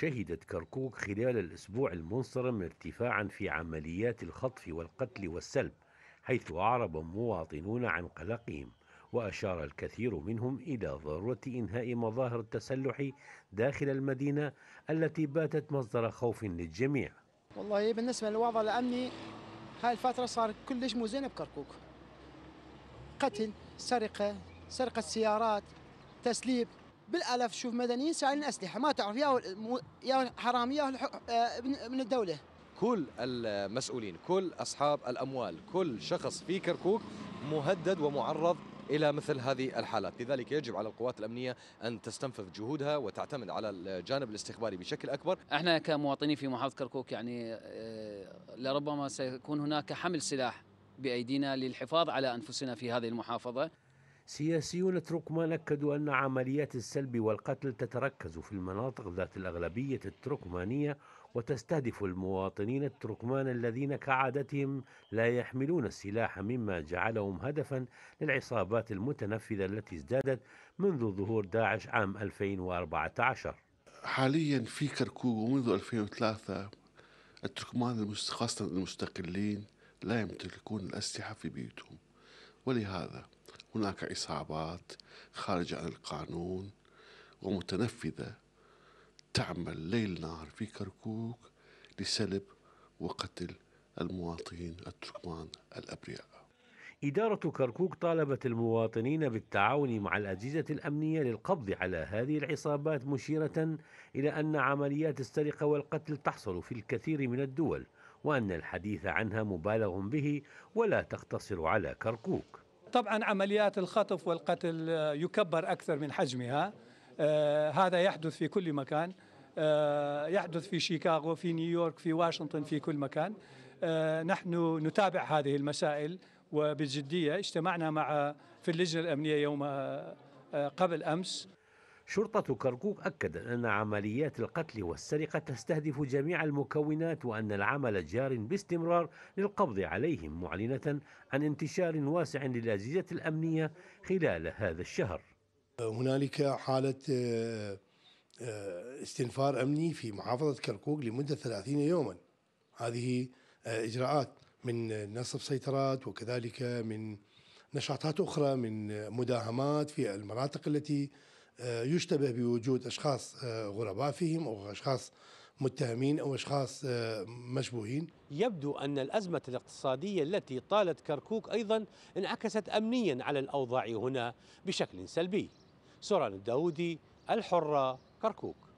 شهدت كركوك خلال الأسبوع المنصرم ارتفاعا في عمليات الخطف والقتل والسلب حيث أعرب مواطنون عن قلقهم وأشار الكثير منهم إلى ضرورة إنهاء مظاهر التسلح داخل المدينة التي باتت مصدر خوف للجميع والله بالنسبة للوضع الأمني هاي الفترة صار كلش مو زين بكركوك قتل سرقة سرقة سيارات تسليب بالالاف شوف مدنيين سائلين اسلحه ما تعرف يا يا حرامي يا آه، من الدوله كل المسؤولين كل اصحاب الاموال كل شخص في كركوك مهدد ومعرض الى مثل هذه الحالات، لذلك يجب على القوات الامنيه ان تستنفذ جهودها وتعتمد على الجانب الاستخباري بشكل اكبر. احنا كمواطنين في محافظه كركوك يعني آه، لربما سيكون هناك حمل سلاح بايدينا للحفاظ على انفسنا في هذه المحافظه. سياسيون تركمان أكدوا أن عمليات السلب والقتل تتركز في المناطق ذات الأغلبية التركمانية وتستهدف المواطنين التركمان الذين كعادتهم لا يحملون السلاح مما جعلهم هدفا للعصابات المتنفذة التي ازدادت منذ ظهور داعش عام 2014 حاليا في كركوك ومنذ 2003 التركمان خاصة المستقلين لا يمتلكون الأسلحة في بيوتهم ولهذا هناك إصابات خارجة عن القانون ومتنفذة تعمل ليل نهار في كركوك لسلب وقتل المواطنين التركمان الأبرياء إدارة كركوك طالبت المواطنين بالتعاون مع الأجهزة الأمنية للقبض على هذه العصابات مشيرة إلى أن عمليات السرقة والقتل تحصل في الكثير من الدول وأن الحديث عنها مبالغ به ولا تقتصر على كركوك طبعا عمليات الخطف والقتل آه، يكبر أكثر من حجمها آه، هذا يحدث في كل مكان آه، يحدث في شيكاغو في نيويورك في واشنطن في كل مكان نحن نتابع هذه المسائل وبجدية اجتمعنا مع في اللجنة الأمنية يوم قبل أمس شرطة كركوك أكدت أن عمليات القتل والسرقة تستهدف جميع المكونات وأن العمل جار باستمرار للقبض عليهم معلنة عن انتشار واسع للأجهزة الأمنية خلال هذا الشهر هنالك حالة آه، آه، استنفار أمني في محافظة كركوك لمدة 30 يوما هذه آه، إجراءات من نصب سيطرات وكذلك من نشاطات أخرى من مداهمات في المناطق التي آه، يشتبه بوجود اشخاص آه، غرباء فيهم او اشخاص متهمين او اشخاص آه، مشبوهين يبدو ان الازمه الاقتصاديه التي طالت كركوك ايضا انعكست امنيا على الاوضاع هنا بشكل سلبي سوران الداودي الحره كركوك